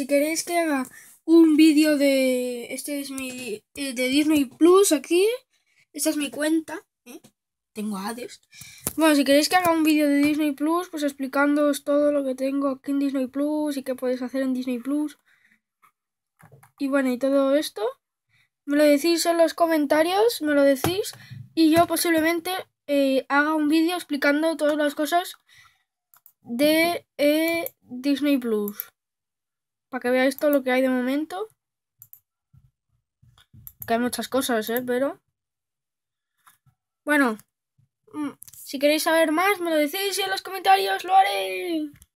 Si queréis que haga un vídeo de... Este es mi... Eh, de Disney Plus aquí. Esta es mi cuenta. ¿eh? Tengo Hades. Bueno, si queréis que haga un vídeo de Disney Plus, pues explicándoos todo lo que tengo aquí en Disney Plus y qué podéis hacer en Disney Plus. Y bueno, y todo esto. Me lo decís en los comentarios, me lo decís. Y yo posiblemente eh, haga un vídeo explicando todas las cosas de eh, Disney Plus. Para que veáis todo lo que hay de momento. Que hay muchas cosas, ¿eh? Pero... Bueno. Mm, si queréis saber más, me lo decís y en los comentarios lo haré.